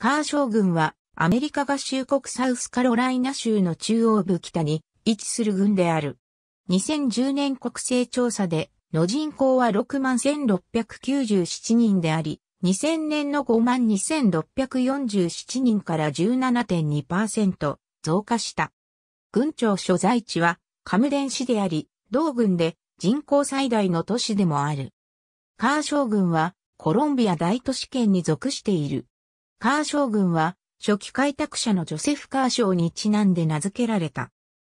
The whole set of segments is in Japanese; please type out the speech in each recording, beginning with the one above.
カーショー軍はアメリカ合衆国サウスカロライナ州の中央部北に位置する軍である。2010年国勢調査での人口は6万1697人であり、2000年の5万2647人から17.2%増加した。軍庁所在地はカムデン市であり、同軍で人口最大の都市でもある。カーショー軍はコロンビア大都市圏に属している。カーショー軍は、初期開拓者のジョセフ・カーショーにちなんで名付けられた。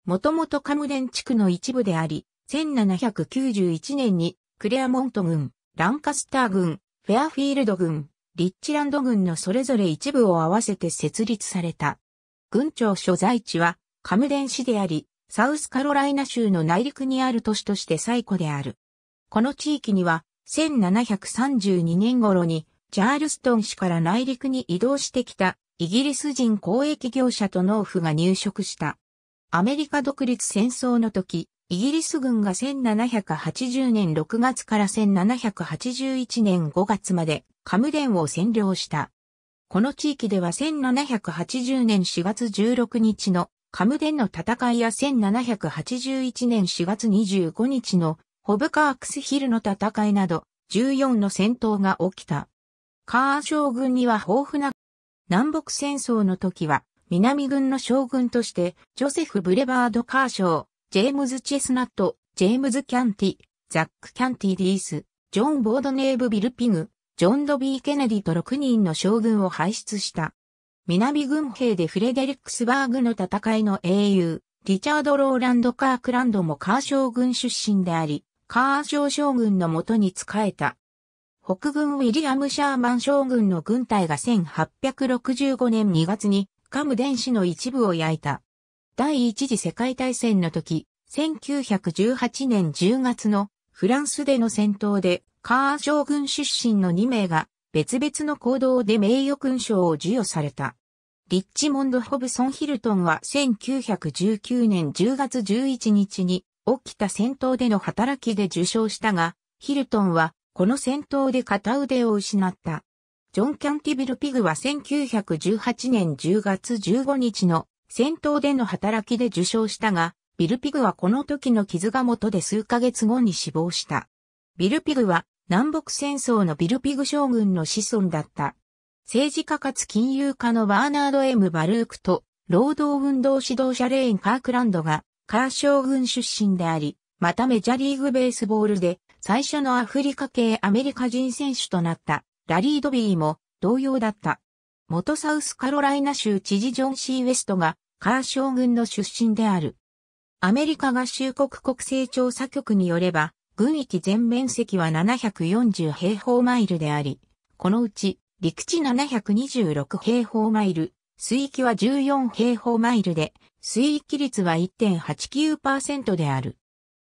もともとカムデン地区の一部であり、1791年にクレアモント軍、ランカスター軍、フェアフィールド軍、リッチランド軍のそれぞれ一部を合わせて設立された。軍庁所在地はカムデン市であり、サウスカロライナ州の内陸にある都市として最古である。この地域には1732年頃にチャールストン市から内陸に移動してきたイギリス人交易業者と農夫が入植した。アメリカ独立戦争の時、イギリス軍が1780年6月から1781年5月までカムデンを占領した。この地域では1780年4月16日のカムデンの戦いや1781年4月25日のホブカークスヒルの戦いなど14の戦闘が起きた。カー将軍には豊富な南北戦争の時は南軍の将軍としてジョセフ・ブレバード・カーショジェームズ・チェスナット、ジェームズ・キャンティ、ザック・キャンティ・ディース、ジョン・ボードネーブ・ビルピグ、ジョン・ド・ビー・ケネディと6人の将軍を輩出した。南軍兵でフレデリックスバーグの戦いの英雄、リチャード・ローランド・カークランドもカー将軍出身であり、カーショ将軍のもとに仕えた。北軍ウィリアム・シャーマン将軍の軍隊が1865年2月にカム電子の一部を焼いた。第一次世界大戦の時、1918年10月のフランスでの戦闘でカー将軍出身の2名が別々の行動で名誉勲章を授与された。リッチモンド・ホブソン・ヒルトンは1919年10月11日に起きた戦闘での働きで受賞したが、ヒルトンはこの戦闘で片腕を失った。ジョン・キャンティビル・ピグは1918年10月15日の戦闘での働きで受賞したが、ビル・ピグはこの時の傷が元で数ヶ月後に死亡した。ビル・ピグは南北戦争のビル・ピグ将軍の子孫だった。政治家かつ金融家のバーナード・エム・バルークと労働運動指導者レイン・カークランドがカー将軍出身であり、またメジャーリーグベースボールで最初のアフリカ系アメリカ人選手となったラリー・ドビーも同様だった。元サウスカロライナ州知事ジョン・シー・ウェストがカーショー軍の出身である。アメリカ合衆国国勢調査局によれば、軍域全面積は740平方マイルであり、このうち陸地726平方マイル、水域は14平方マイルで、水域率は1.89%である。